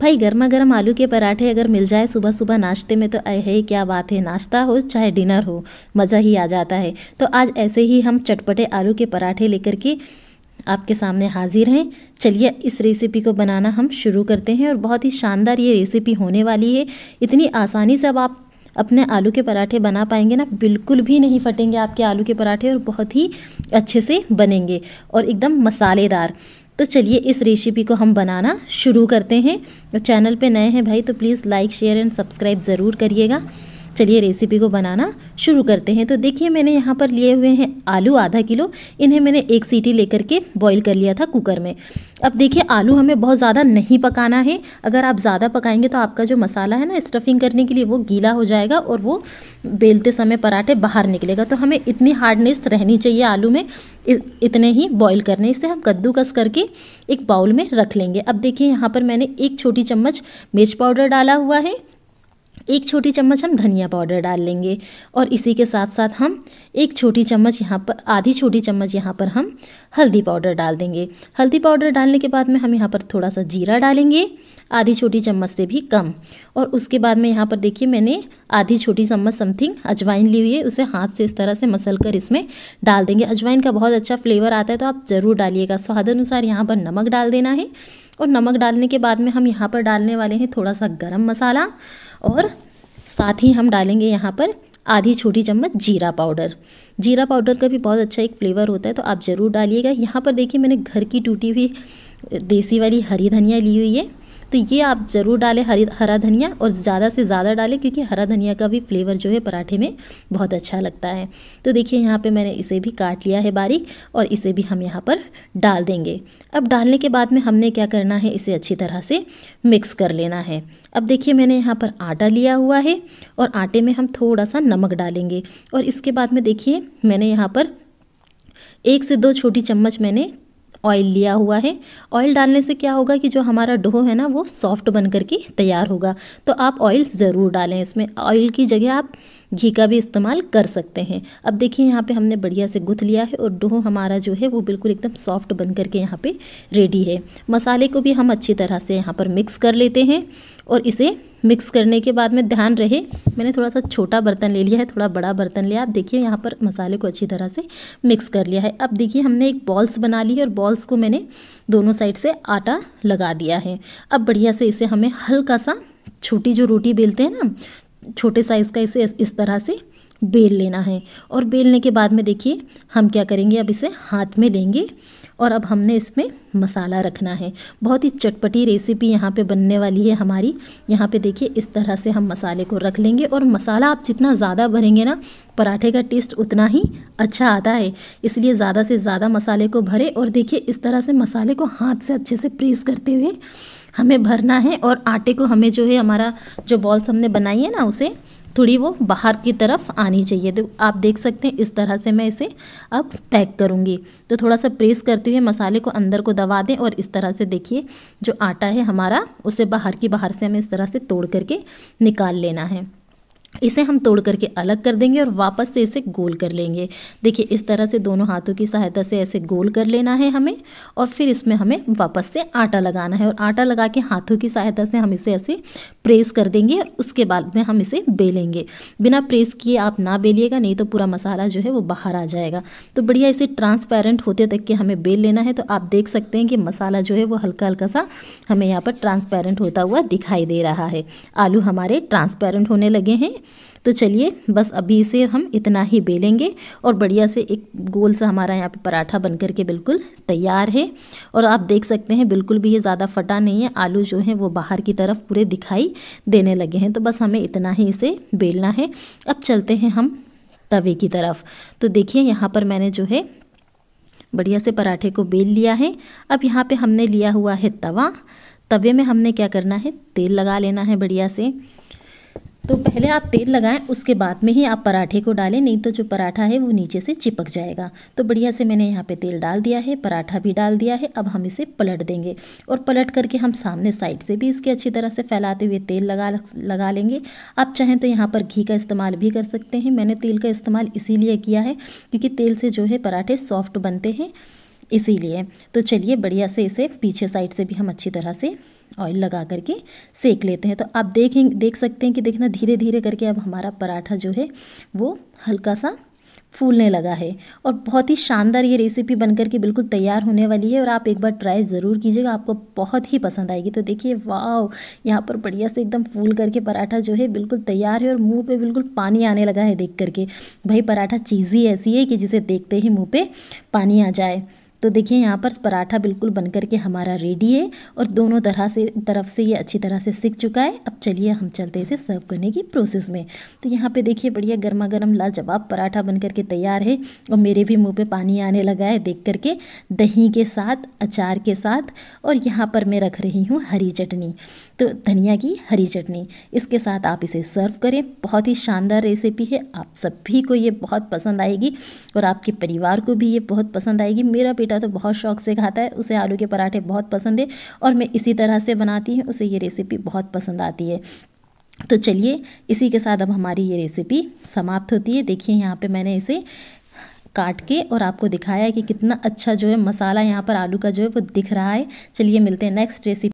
भाई गर्मा गर्म आलू के पराठे अगर मिल जाए सुबह सुबह नाश्ते में तो है क्या बात है नाश्ता हो चाहे डिनर हो मज़ा ही आ जाता है तो आज ऐसे ही हम चटपटे आलू के पराठे लेकर के आपके सामने हाजिर हैं चलिए इस रेसिपी को बनाना हम शुरू करते हैं और बहुत ही शानदार ये रेसिपी होने वाली है इतनी आसानी से अब आप अपने आलू के पराठे बना पाएंगे ना बिल्कुल भी नहीं फटेंगे आपके आलू के पराठे और बहुत ही अच्छे से बनेंगे और एकदम मसालेदार तो चलिए इस रेसिपी को हम बनाना शुरू करते हैं चैनल पे नए हैं भाई तो please like share and subscribe ज़रूर करिएगा चलिए रेसिपी को बनाना शुरू करते हैं तो देखिए मैंने यहाँ पर लिए हुए हैं आलू आधा किलो इन्हें मैंने एक सीटी लेकर के बॉईल कर लिया था कुकर में अब देखिए आलू हमें बहुत ज़्यादा नहीं पकाना है अगर आप ज़्यादा पकाएंगे तो आपका जो मसाला है ना स्टफिंग करने के लिए वो गीला हो जाएगा और वो बेलते समय पराठे बाहर निकलेगा तो हमें इतनी हार्डनेस रहनी चाहिए आलू में इतने ही बॉईल करने इसे हम कद्दूकस करके एक बाउल में रख लेंगे अब देखिए यहाँ पर मैंने एक छोटी चम्मच मिर्च पाउडर डाला हुआ है एक छोटी चम्मच हम धनिया पाउडर डाल लेंगे और इसी के साथ साथ हम एक छोटी चम्मच यहाँ पर आधी छोटी चम्मच यहाँ पर हम हल्दी पाउडर डाल देंगे हल्दी पाउडर डालने के बाद में हम यहाँ पर थोड़ा सा जीरा डालेंगे आधी छोटी चम्मच से भी कम और उसके बाद में यहाँ पर देखिए मैंने आधी छोटी चम्मच समथिंग अजवाइन ली हुई है उसे हाथ से इस तरह से मसल कर इसमें डाल देंगे अजवाइन का बहुत अच्छा फ्लेवर आता है तो आप ज़रूर डालिएगा स्वाद अनुसार यहाँ पर नमक डाल देना है और नमक डालने के बाद में हम यहाँ पर डालने वाले हैं थोड़ा सा गर्म मसाला और साथ ही हम डालेंगे यहाँ पर आधी छोटी चम्मच जीरा पाउडर जीरा पाउडर का भी बहुत अच्छा एक फ्लेवर होता है तो आप ज़रूर डालिएगा यहाँ पर देखिए मैंने घर की टूटी हुई देसी वाली हरी धनिया ली हुई है तो ये आप ज़रूर डालें हरी हरा धनिया और ज़्यादा से ज़्यादा डालें क्योंकि हरा धनिया का भी फ्लेवर जो है पराठे में बहुत अच्छा लगता है तो देखिए यहाँ पे मैंने इसे भी काट लिया है बारीक और इसे भी हम यहाँ पर डाल देंगे अब डालने के बाद में हमने क्या करना है इसे अच्छी तरह से मिक्स कर लेना है अब देखिए मैंने यहाँ पर आटा लिया हुआ है और आटे में हम थोड़ा सा नमक डालेंगे और इसके बाद में देखिए मैंने यहाँ पर एक से दो छोटी चम्मच मैंने ऑयल लिया हुआ है ऑयल डालने से क्या होगा कि जो हमारा डो है ना वो सॉफ्ट बन करके तैयार होगा तो आप ऑयल ज़रूर डालें इसमें ऑयल की जगह आप घी का भी इस्तेमाल कर सकते हैं अब देखिए यहाँ पे हमने बढ़िया से गुथ लिया है और डोह हमारा जो है वो बिल्कुल एकदम सॉफ्ट बन करके यहाँ पे रेडी है मसाले को भी हम अच्छी तरह से यहाँ पर मिक्स कर लेते हैं और इसे मिक्स करने के बाद में ध्यान रहे मैंने थोड़ा सा छोटा बर्तन ले लिया है थोड़ा बड़ा बर्तन लिया आप देखिए यहाँ पर मसाले को अच्छी तरह से मिक्स कर लिया है अब देखिए हमने एक बॉल्स बना ली है और बॉल्स को मैंने दोनों साइड से आटा लगा दिया है अब बढ़िया से इसे हमें हल्का सा छोटी जो रोटी बेलते हैं ना छोटे साइज़ का इसे इस तरह से बेल लेना है और बेलने के बाद में देखिए हम क्या करेंगे अब इसे हाथ में लेंगे और अब हमने इसमें मसाला रखना है बहुत ही चटपटी रेसिपी यहाँ पे बनने वाली है हमारी यहाँ पे देखिए इस तरह से हम मसाले को रख लेंगे और मसाला आप जितना ज़्यादा भरेंगे ना पराठे का टेस्ट उतना ही अच्छा आता है इसलिए ज़्यादा से ज़्यादा मसाले को भरें और देखिए इस तरह से मसाले को हाथ से अच्छे से प्रेस करते हुए हमें भरना है और आटे को हमें जो है हमारा जो बॉल्स हमने बनाई है ना उसे थोड़ी वो बाहर की तरफ आनी चाहिए तो आप देख सकते हैं इस तरह से मैं इसे अब पैक करूँगी तो थोड़ा सा प्रेस करते हुए मसाले को अंदर को दबा दें और इस तरह से देखिए जो आटा है हमारा उसे बाहर की बाहर से हमें इस तरह से तोड़ करके निकाल लेना है इसे हम तोड़ करके अलग कर देंगे और वापस से इसे गोल कर लेंगे देखिए इस तरह से दोनों हाथों की सहायता से ऐसे गोल कर लेना है हमें और फिर इसमें हमें वापस से आटा लगाना है और आटा लगा के हाथों की सहायता से हम इसे ऐसे प्रेस कर देंगे और उसके बाद में हम इसे बेलेंगे बिना प्रेस किए आप ना बेलिएगा नहीं तो पूरा मसाला जो है वो बाहर आ जाएगा तो बढ़िया इसे ट्रांसपेरेंट होते तक के हमें बेल लेना है तो आप देख सकते हैं कि मसाला जो है वो हल्का हल्का सा हमें यहाँ पर ट्रांसपेरेंट होता हुआ दिखाई दे रहा है आलू हमारे ट्रांसपेरेंट होने लगे हैं तो चलिए बस अभी इसे हम इतना ही बेलेंगे और बढ़िया से एक गोल सा हमारा यहाँ पे पराठा बन करके बिल्कुल तैयार है और आप देख सकते हैं बिल्कुल भी ये ज़्यादा फटा नहीं है आलू जो है वो बाहर की तरफ पूरे दिखाई देने लगे हैं तो बस हमें इतना ही इसे बेलना है अब चलते हैं हम तवे की तरफ तो देखिए यहाँ पर मैंने जो है बढ़िया से पराठे को बेल लिया है अब यहाँ पे हमने लिया हुआ है तवा तवे में हमने क्या करना है तेल लगा लेना है बढ़िया से तो पहले आप तेल लगाएं उसके बाद में ही आप पराठे को डालें नहीं तो जो पराठा है वो नीचे से चिपक जाएगा तो बढ़िया से मैंने यहाँ पे तेल डाल दिया है पराठा भी डाल दिया है अब हम इसे पलट देंगे और पलट करके हम सामने साइड से भी इसके अच्छी तरह से फैलाते हुए तेल लगा लगा लेंगे आप चाहें तो यहाँ पर घी का इस्तेमाल भी कर सकते हैं मैंने तेल का इस्तेमाल इसीलिए किया है क्योंकि तेल से जो है पराठे सॉफ्ट बनते हैं इसीलिए तो चलिए बढ़िया से इसे पीछे साइड से भी हम अच्छी तरह से ऑयल लगा करके सेक लेते हैं तो आप देखें देख सकते हैं कि देखना धीरे धीरे करके अब हमारा पराठा जो है वो हल्का सा फूलने लगा है और बहुत ही शानदार ये रेसिपी बनकर के बिल्कुल तैयार होने वाली है और आप एक बार ट्राई ज़रूर कीजिएगा आपको बहुत ही पसंद आएगी तो देखिए वाह यहाँ पर बढ़िया से एकदम फूल करके पराठा जो है बिल्कुल तैयार है और मुंह पे बिल्कुल पानी आने लगा है देख करके भाई पराठा चीज़ ही ऐसी है कि जिसे देखते ही मुँह पर पानी आ जाए तो देखिए यहाँ पर पराठा बिल्कुल बन के हमारा रेडी है और दोनों तरह से तरफ से ये अच्छी तरह से सीख चुका है अब चलिए हम चलते हैं इसे सर्व करने की प्रोसेस में तो यहाँ पे देखिए बढ़िया गर्मा गर्म लाजवाब पराठा बन करके तैयार है और मेरे भी मुँह पे पानी आने लगा है देख करके दही के साथ अचार के साथ और यहाँ पर मैं रख रही हूँ हरी चटनी तो धनिया की हरी चटनी इसके साथ आप इसे सर्व करें बहुत ही शानदार रेसिपी है आप सभी को ये बहुत पसंद आएगी और आपके परिवार को भी ये बहुत पसंद आएगी मेरा बेटा तो बहुत शौक से खाता है उसे आलू के पराठे बहुत पसंद है और मैं इसी तरह से बनाती हूँ उसे ये रेसिपी बहुत पसंद आती है तो चलिए इसी के साथ अब हमारी ये रेसिपी समाप्त होती है देखिए यहाँ पे मैंने इसे काट के और आपको दिखाया है कि कितना अच्छा जो है मसाला यहाँ पर आलू का जो है वो दिख रहा है चलिए मिलते हैं नेक्स्ट रेसिपी